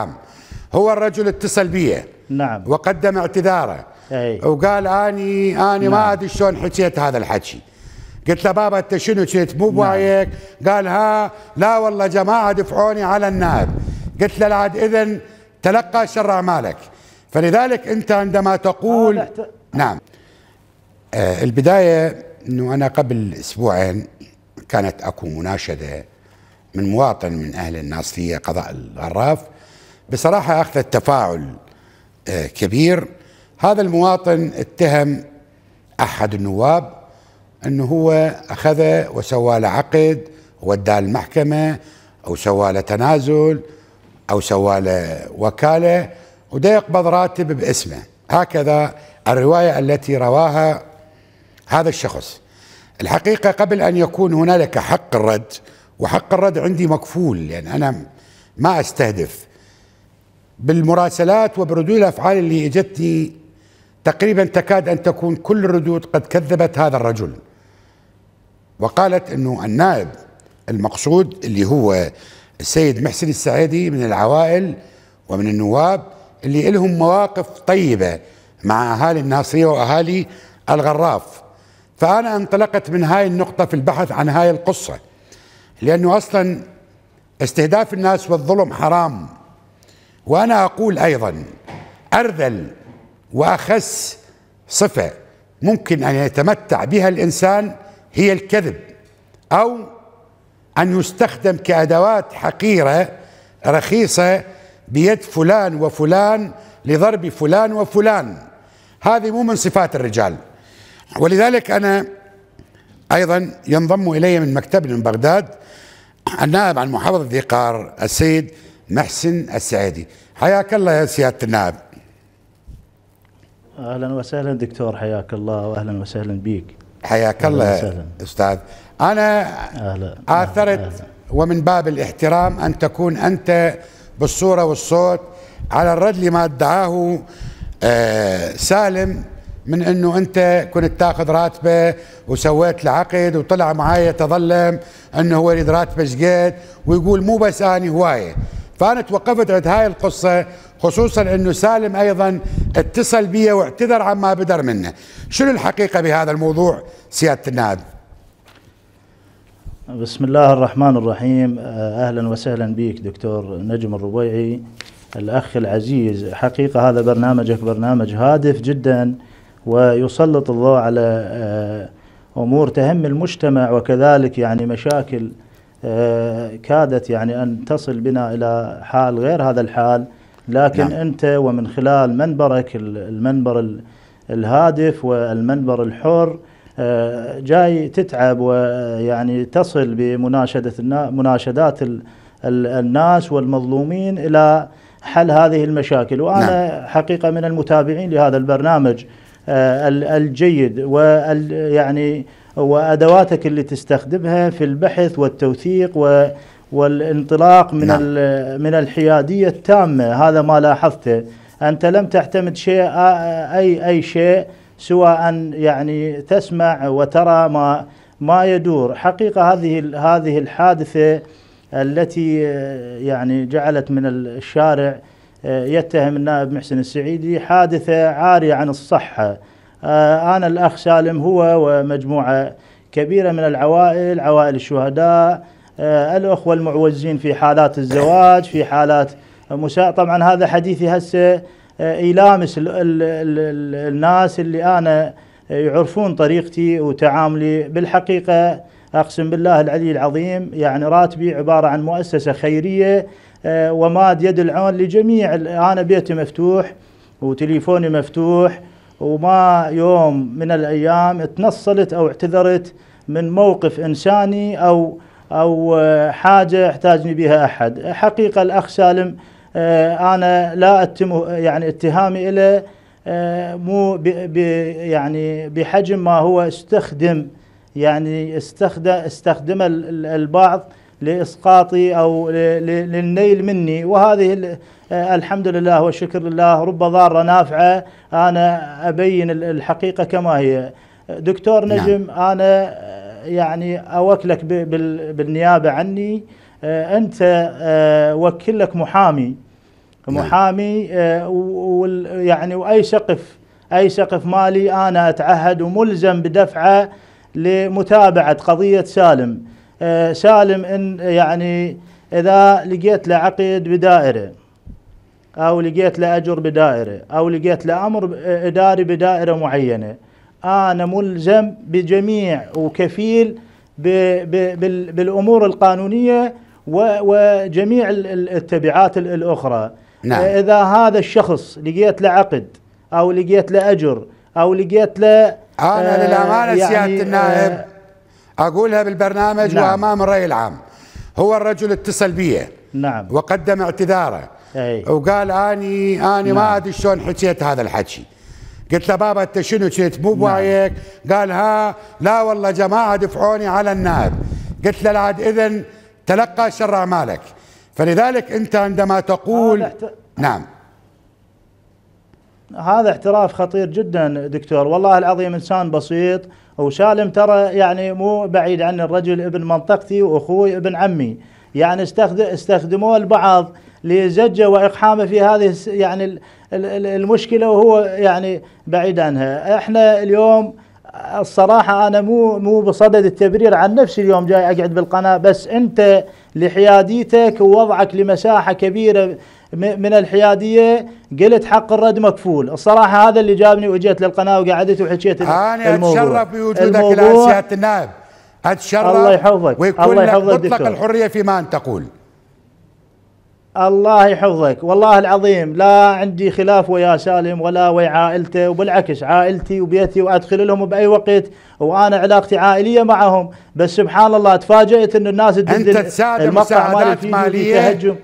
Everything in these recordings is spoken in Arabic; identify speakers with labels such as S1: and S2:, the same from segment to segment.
S1: نعم. هو الرجل اتصل بي نعم وقدم اعتذاره أي. وقال اني اني نعم. ما ادري شلون حكيت هذا الحكي قلت له بابا انت شنو كنت مو نعم. بوايك نعم. قال ها لا والله جماعه دفعوني على النائب قلت له عاد اذا تلقى شر اعمالك فلذلك انت عندما تقول آه نعم آه البدايه انه انا قبل اسبوعين كانت اكو مناشده من مواطن من اهل الناصريه قضاء الغراف بصراحة أخذت تفاعل آه، كبير هذا المواطن اتهم أحد النواب أنه هو أخذه وسوى له عقد وداه المحكمة أو سوى له تنازل أو سوى له وكالة وده يقبض راتب باسمه هكذا الرواية التي رواها هذا الشخص الحقيقة قبل أن يكون هنالك حق الرد وحق الرد عندي مكفول لأن يعني أنا ما أستهدف بالمراسلات وبردود الافعال اللي اجتني تقريبا تكاد ان تكون كل الردود قد كذبت هذا الرجل وقالت انه النائب المقصود اللي هو السيد محسن السعيدي من العوائل ومن النواب اللي لهم مواقف طيبه مع اهالي الناصريه واهالي الغراف فانا انطلقت من هاي النقطه في البحث عن هاي القصه لانه اصلا استهداف الناس والظلم حرام وأنا أقول أيضا أرذل وأخس صفة ممكن أن يتمتع بها الإنسان هي الكذب أو أن يستخدم كأدوات حقيرة رخيصة بيد فلان وفلان لضرب فلان وفلان هذه مو من صفات الرجال ولذلك أنا أيضا ينضم إلي من مكتبنا من بغداد النائب عن محافظة ذي قار السيد محسن السعيدي حياك الله يا سيادة النائب
S2: أهلا وسهلا دكتور حياك الله وأهلا وسهلا بك حياك الله وسهلا. أستاذ أنا
S1: أهلا. آثرت أهلا. ومن باب الاحترام أن تكون أنت بالصورة والصوت على الرد لما ادعاه آه سالم من انه انت كنت تاخذ راتبه وسويت له عقد وطلع معايا يتظلم انه هو يريد راتبه شقد ويقول مو بس اني هوايه فأنا توقفت عند هاي القصة خصوصا أنه سالم أيضا اتصل بي واعتذر عما بدر منه
S2: شنو الحقيقة بهذا الموضوع سيادة النائب بسم الله الرحمن الرحيم آه، أهلا وسهلا بك دكتور نجم الربيعي الأخ العزيز حقيقة هذا برنامجك برنامج هادف جدا ويسلط الضوء على آه، أمور تهم المجتمع وكذلك يعني مشاكل آه، كادت يعني أن تصل بنا إلى حال غير هذا الحال لكن نعم. أنت ومن خلال منبرك المنبر الهادف والمنبر الحر آه، جاي تتعب ويعني تصل بمناشدة مناشدات الناس والمظلومين إلى حل هذه المشاكل وأنا نعم. حقيقة من المتابعين لهذا البرنامج آه، الجيد ويعني وادواتك اللي تستخدمها في البحث والتوثيق و والانطلاق من نعم. من الحياديه التامه هذا ما لاحظته انت لم تعتمد شيء اي اي شيء سوى ان يعني تسمع وترى ما ما يدور حقيقه هذه هذه الحادثه التي آه، يعني جعلت من الشارع آه، يتهم النائب محسن السعيدي حادثه عاريه عن الصحه آه، أنا الأخ سالم هو ومجموعة كبيرة من العوائل عوائل الشهداء آه، الأخوة المعوزين في حالات الزواج في حالات مساء طبعا هذا حديثي هسه آه، يلامس الناس اللي أنا يعرفون طريقتي وتعاملي بالحقيقة أقسم بالله العلي العظيم يعني راتبي عبارة عن مؤسسة خيرية وماد يد العون لجميع أنا بيتي مفتوح وتليفوني مفتوح وما يوم من الأيام اتنصلت أو اعتذرت من موقف إنساني أو أو آه، حاجة احتاجني بها أحد حقيقة الأخ سالم آه، أنا لا أتم يعني اتهامي إلى آه، مو يعني بحجم ما هو استخدم يعني استخدم استخدم البعض لإسقاطي أو للنيل مني وهذه آه، الحمد لله والشكر لله رب ضارة نافعة أنا أبين الحقيقة كما هي دكتور نعم. نجم نعم. أنا آه، يعني أوكلك بالنيابة عني آه، أنت وكلك محامي نعم. محامي يعني وأي سقف أي سقف مالي أنا أتعهد وملزم بدفعه لمتابعة قضية سالم آه، سالم إن يعني إذا لقيت له عقد بدائرة أو لقيت له أجر بدائرة أو لقيت له أمر آه، إداري بدائرة معينة أنا ملزم بجميع وكفيل بالأمور القانونية وجميع التبعات الأخرى نعم. آه، إذا هذا الشخص لقيت له عقد أو لقيت له أجر أو لقيت له أنا للأمانة يعني سيادة النائب أقولها بالبرنامج نعم. وأمام
S1: الرأي العام هو الرجل اتصل بي نعم وقدم اعتذاره أي. وقال أني أني نعم. ما أدري شلون حكيت هذا الحكي قلت له بابا أنت شنو حكيت مو نعم. بوايك نعم. قال ها لا والله جماعة دفعوني على النائب قلت له عاد إذن تلقى شر أعمالك فلذلك أنت عندما تقول آه احت... نعم
S2: هذا اعتراف خطير جدا دكتور والله العظيم إنسان بسيط وشالم ترى يعني مو بعيد عن الرجل ابن منطقتي واخوي ابن عمي يعني استخدم استخدموه البعض لزجه واقحامه في هذه يعني المشكله وهو يعني بعيد عنها احنا اليوم الصراحة أنا مو مو بصدد التبرير عن نفسي اليوم جاي أقعد بالقناة بس أنت لحياديتك ووضعك لمساحة كبيرة من الحياديه قلت حق الرد مكفول الصراحه هذا اللي جابني واجيت للقناه وقعدت وحكيت انا اتشرف بوجودك الان سياده
S1: النائب اتشرف الله يحفظك ويكون الله يحفظك مطلق الدكتور. الحريه فيما ان تقول
S2: الله يحفظك والله العظيم لا عندي خلاف ويا سالم ولا ويا عائلته وبالعكس عائلتي وبيتي وادخل لهم باي وقت وانا علاقتي عائليه معهم بس سبحان الله تفاجئت ان الناس انت تساعد مساعدات ماليه تهجم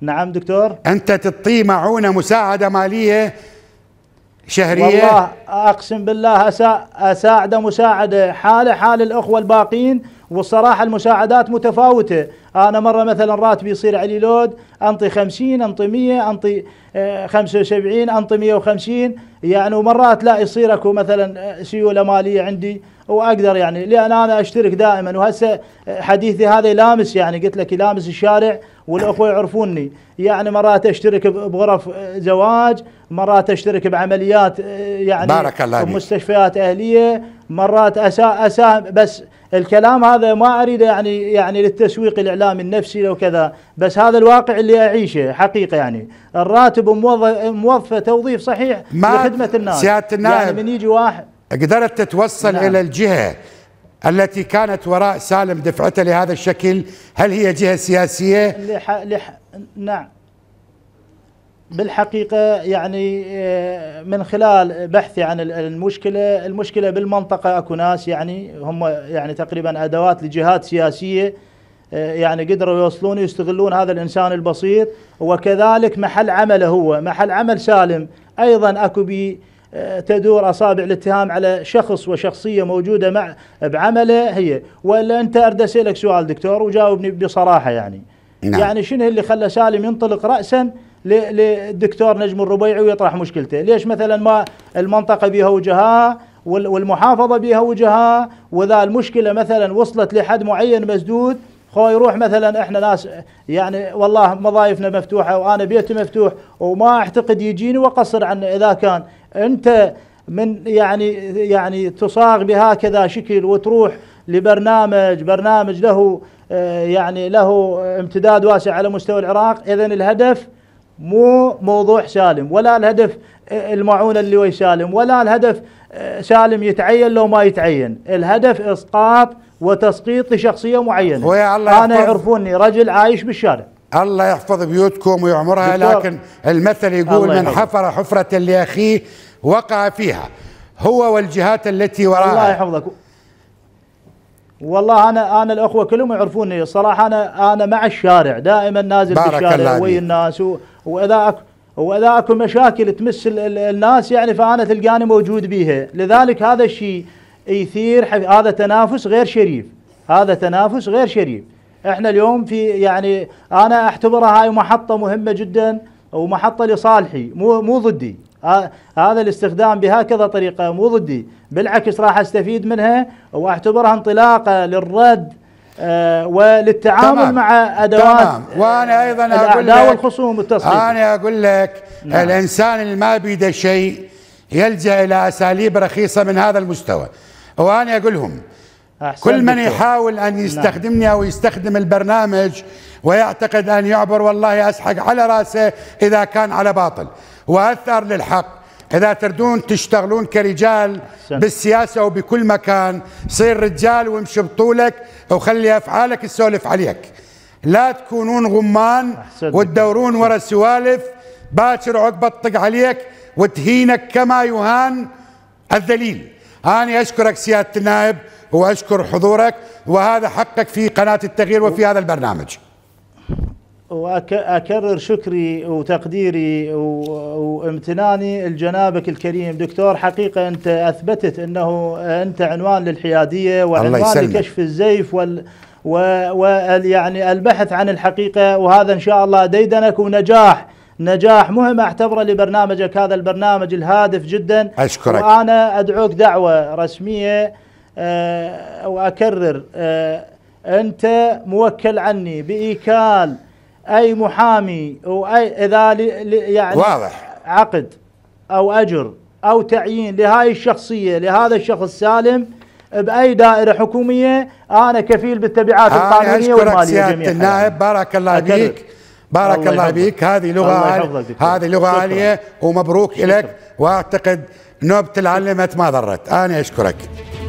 S1: نعم دكتور أنت تعطيه معونة مساعدة مالية شهرية والله
S2: أقسم بالله أسا أساعده مساعدة حالة حال الأخوة الباقين والصراحة المساعدات متفاوتة أنا مرة مثلا راتبي يصير علي لود أنطي خمسين أنطي مية أنطي آه، خمسة وسبعين أنطي مية وخمسين يعني ومرات لا يصير أكو مثلا آه، سيولة مالية عندي وأقدر يعني لأن أنا أشترك دائما وهسه آه، حديثي هذا يلامس يعني قلت لك يلامس الشارع والاخوه يعرفوني يعني مرات اشترك بغرف زواج مرات اشترك بعمليات آه، يعني بارك الله بمستشفيات اهليه مرات اسا اساهم بس الكلام هذا ما اريده يعني يعني للتسويق الاعلامي النفسي لو كذا بس هذا الواقع اللي اعيشه حقيقه يعني الراتب موظفه توظيف صحيح لخدمه الناس سياده النائب يعني من
S1: يجي واحد قدرت تتوصل نعم. الى الجهه التي كانت وراء سالم دفعته لهذا الشكل هل هي جهة سياسية؟
S2: لح... لح... نعم بالحقيقة يعني آه، من خلال بحثي عن المشكلة المشكلة بالمنطقة أكو ناس يعني هم يعني تقريبا أدوات لجهات سياسية آه، يعني قدروا يوصلون يستغلون هذا الإنسان البسيط وكذلك محل عمله هو محل عمل سالم أيضا أكو بي تدور أصابع الاتهام على شخص وشخصية موجودة مع بعمله هي ولا أنت أرد أسألك سؤال دكتور وجاوبني بصراحة يعني نعم. يعني شنو اللي خلى سالم ينطلق رأسا للدكتور نجم الربيعي ويطرح مشكلته ليش مثلا ما المنطقة بها وجهاء والمحافظة بها وجهاء وذا المشكلة مثلا وصلت لحد معين مسدود هو يروح مثلا احنا ناس يعني والله مضايفنا مفتوحه وانا بيتي مفتوح وما اعتقد يجيني واقصر عنه اذا كان انت من يعني يعني تصاغ بهكذا شكل وتروح لبرنامج برنامج له آه، يعني له امتداد واسع على مستوى العراق اذا الهدف مو موضوع سالم ولا الهدف آه، المعونه اللي وي سالم ولا الهدف آه، سالم يتعين لو ما يتعين الهدف اسقاط وتسقيط لشخصيه معينه ويا الله انا يعرفوني رجل عايش بالشارع الله
S1: يحفظ بيوتكم ويعمرها لكن المثل يقول من حفر حفرة لأخيه
S2: وقع فيها هو والجهات التي وراءها الله يحفظك والله انا انا الاخوه كلهم يعرفوني الصراحه انا انا مع الشارع دائما نازل بالشارع وي الناس واذا واذا اكو مشاكل تمس الناس يعني فانا تلقاني موجود بيها لذلك هذا الشيء يثير هذا تنافس غير شريف هذا تنافس غير شريف احنا اليوم في يعني انا اعتبرها هاي محطه مهمه جدا ومحطه لصالحي مو مو ضدي هذا الاستخدام بهكذا طريقه مو ضدي بالعكس راح استفيد منها واعتبرها انطلاقه للرد آه وللتعامل تمام. مع ادوات تمام. وانا ايضا اقول لك والخصوم
S1: انا اقول لك نعم. الانسان اللي ما بيده شيء يلجا الى اساليب رخيصه من هذا المستوى وأنا أقول لهم كل من يحاول أن نعم. يستخدمني أو يستخدم البرنامج ويعتقد أن يعبر والله أسحق على رأسه إذا كان على باطل وأثر للحق إذا تردون تشتغلون كرجال بالسياسة وبكل مكان صير رجال وامشي بطولك وخلي أفعالك تسولف عليك لا تكونون غمان وتدورون ورا السوالف باكر عقبة تطق عليك وتهينك كما يهان الذليل أنا أشكرك سيادة النائب وأشكر حضورك وهذا حقك في قناة التغيير وفي هذا البرنامج
S2: وأكرر شكري وتقديري وامتناني لجنابك الكريم دكتور حقيقة أنت أثبتت أنه أنت عنوان للحيادية وعنوان لكشف الزيف وال و, و يعني البحث عن الحقيقة وهذا إن شاء الله ديدنك ونجاح نجاح مهم اعتبره لبرنامجك هذا البرنامج الهادف جدا اشكرك وانا ادعوك دعوه رسميه آه، واكرر آه، انت موكل عني بايكال اي محامي واي اذا يعني واضح عقد او اجر او تعيين لهاي الشخصيه لهذا الشخص سالم باي دائره حكوميه انا كفيل بالتبعات القانونيه والماليه جميعا النائب بارك
S1: الله فيك
S2: بارك الله, الله بك هذه لغه عالية هذه لغه شكرا. عاليه
S1: ومبروك شكرا. لك واعتقد نوبه العلمة ما ضرت انا اشكرك